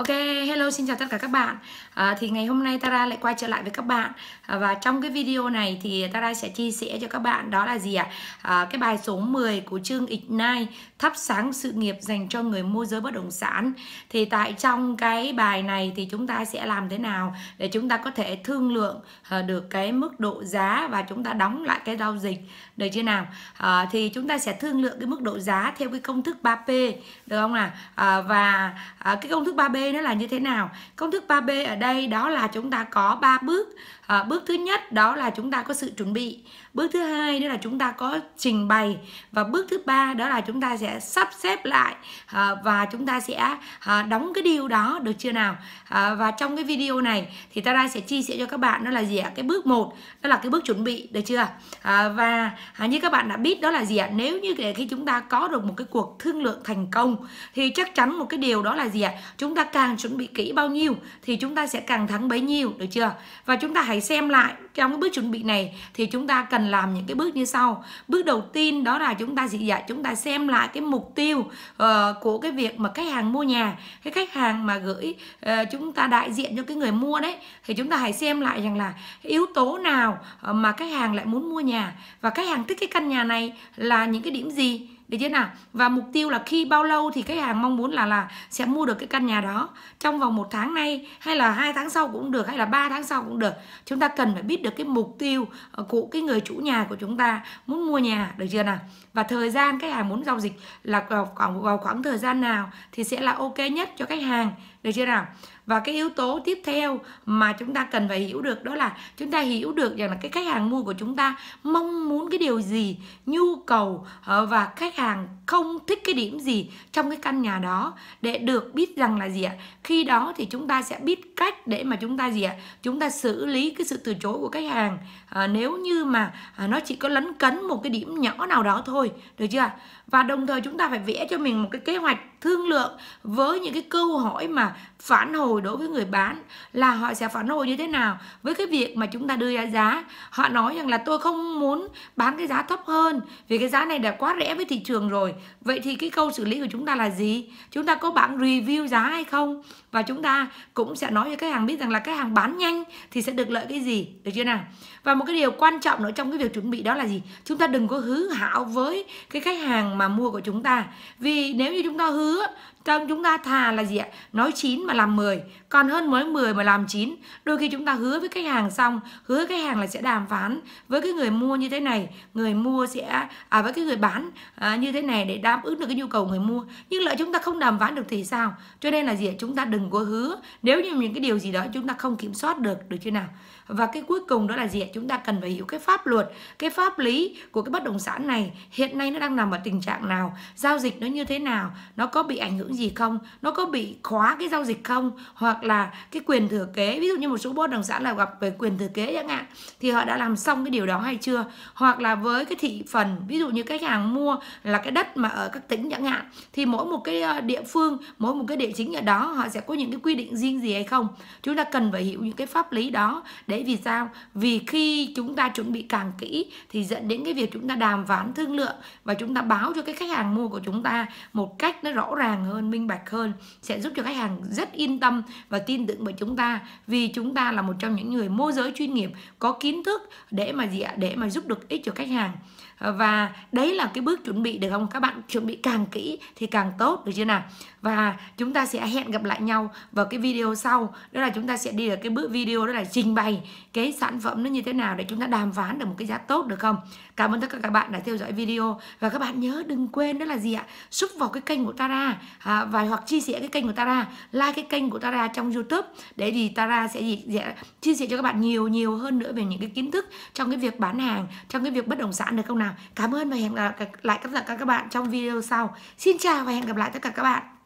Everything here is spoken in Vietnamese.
Ok, hello xin chào tất cả các bạn à, Thì ngày hôm nay Tara lại quay trở lại với các bạn à, Và trong cái video này thì Tara sẽ chia sẻ cho các bạn đó là gì ạ? À? à, cái bài số 10 của chương Ignite Thắp sáng sự nghiệp dành cho người môi giới bất động sản Thì tại trong cái bài này thì chúng ta sẽ làm thế nào Để chúng ta có thể thương lượng à, được cái mức độ giá Và chúng ta đóng lại cái giao dịch Được chưa nào? À, thì chúng ta sẽ thương lượng cái mức độ giá theo cái công thức 3P Được không nào? À, và à, cái công thức 3P nó là như thế nào công thức 3B ở đây đó là chúng ta có 3 bước à, bước thứ nhất đó là chúng ta có sự chuẩn bị bước thứ hai đó là chúng ta có trình bày và bước thứ ba đó là chúng ta sẽ sắp xếp lại à, và chúng ta sẽ à, đóng cái điều đó được chưa nào à, và trong cái video này thì ta Tara sẽ chia sẻ cho các bạn đó là gì ạ cái bước một đó là cái bước chuẩn bị được chưa à, và à, như các bạn đã biết đó là gì ạ nếu như để khi chúng ta có được một cái cuộc thương lượng thành công thì chắc chắn một cái điều đó là gì ạ chúng ta cần càng chuẩn bị kỹ bao nhiêu thì chúng ta sẽ càng thắng bấy nhiêu được chưa và chúng ta hãy xem lại trong cái bước chuẩn bị này thì chúng ta cần làm những cái bước như sau bước đầu tiên đó là chúng ta dị dạ chúng ta xem lại cái mục tiêu uh, của cái việc mà khách hàng mua nhà cái khách hàng mà gửi uh, chúng ta đại diện cho cái người mua đấy thì chúng ta hãy xem lại rằng là yếu tố nào ờ, mà khách hàng lại muốn mua nhà và khách hàng thích cái căn nhà này là những cái điểm gì được chưa nào và mục tiêu là khi bao lâu thì khách hàng mong muốn là là sẽ mua được cái căn nhà đó trong vòng một tháng nay hay là hai tháng sau cũng được hay là ba tháng sau cũng được chúng ta cần phải biết được được cái mục tiêu ờ, của cái người chủ nhà của chúng ta muốn mua nhà được chưa nào và thời gian khách hàng muốn giao dịch là vào khoảng vào khoảng thời gian nào thì sẽ là ok nhất cho khách hàng được chưa nào và cái yếu tố tiếp theo mà chúng ta cần phải hiểu được đó là chúng ta hiểu được rằng là cái khách hàng mua của chúng ta mong muốn cái điều gì nhu cầu ờ, và khách hàng không thích cái điểm gì trong cái căn nhà đó để được biết rằng là gì ạ khi đó thì chúng ta sẽ biết cách để mà chúng ta gì ạ chúng ta xử lý cái sự từ chối của khách hàng ờ, nếu như mà ờ, nó chỉ có lấn cấn một cái điểm nhỏ nào đó thôi được chưa và đồng thời chúng ta phải vẽ cho mình một cái kế hoạch thương lượng với những cái câu hỏi mà phản hồi hồi đối với người bán là họ sẽ phản hồi như thế nào với cái việc mà chúng ta đưa ra giá họ nói rằng là tôi không muốn bán cái giá thấp hơn vì cái giá này đã quá rẻ với thị trường rồi vậy thì cái câu xử lý của chúng ta là gì chúng ta có bảng review giá hay không và chúng ta cũng sẽ nói cho khách hàng biết rằng là cái hàng bán nhanh thì sẽ được lợi cái gì được chưa nào và một cái điều quan trọng nữa trong cái việc chuẩn bị đó là gì chúng ta đừng có hứa hảo với cái khách hàng mà mua của chúng ta vì nếu như chúng ta hứa trong chúng ta thà là gì ạ nói chín mà làm mười còn hơn mới 10 mà làm 9 đôi khi chúng ta hứa với khách hàng xong hứa khách hàng là sẽ đàm phán với cái người mua như thế này người mua sẽ à với cái người bán à, như thế này để đáp ứng được cái nhu cầu người mua nhưng lại chúng ta không đàm phán được thì sao cho nên là gì chúng ta đừng có hứa nếu như những cái điều gì đó chúng ta không kiểm soát được được chưa nào và cái cuối cùng đó là gì chúng ta cần phải hiểu cái pháp luật cái pháp lý của cái bất động sản này hiện nay nó đang nằm ở tình trạng nào giao dịch nó như thế nào nó có bị ảnh hưởng gì không nó có bị khóa cái giao dịch không hoặc là cái quyền thừa kế ví dụ như một số bất động sản là gặp về quyền thừa kế chẳng hạn thì họ đã làm xong cái điều đó hay chưa hoặc là với cái thị phần ví dụ như khách hàng mua là cái đất mà ở các tỉnh chẳng hạn thì mỗi một cái ờ, địa phương mỗi một cái địa chính ở đó họ sẽ có những cái quy định riêng gì hay không chúng ta cần phải hiểu những cái pháp lý đó để vì sao vì khi chúng ta chuẩn bị càng kỹ thì dẫn đến cái việc chúng ta đàm phán thương lượng và chúng ta báo cho cái khách hàng mua của chúng ta một cách nó rõ ràng hơn minh bạch hơn sẽ giúp cho khách hàng rất yên tâm và tin tưởng vào chúng ta vì chúng ta là một trong những người môi giới chuyên nghiệp có kiến thức để mà gì ạ để mà giúp được ích cho khách hàng và đấy là cái bước chuẩn bị được không các bạn chuẩn bị càng kỹ thì càng tốt được chưa nào và chúng ta sẽ hẹn gặp lại nhau vào cái video sau đó là chúng ta sẽ đi vào cái bước video đó là trình bày cái sản phẩm nó như thế nào để chúng ta đàm phán được một cái giá tốt được không cảm ơn tất cả các bạn đã theo dõi video và các bạn nhớ đừng quên đó là gì ạ sub vào cái kênh của Tara à, và hoặc chia sẻ cái kênh của Tara like cái kênh của Tara Tara trong YouTube để thì Tara sẽ gì, chia sẻ cho các bạn nhiều nhiều hơn nữa về những cái kiến thức trong cái việc bán hàng trong cái việc bất động sản được không nào cảm ơn và hẹn gặp lại các các bạn trong video sau xin chào và hẹn gặp lại tất cả các bạn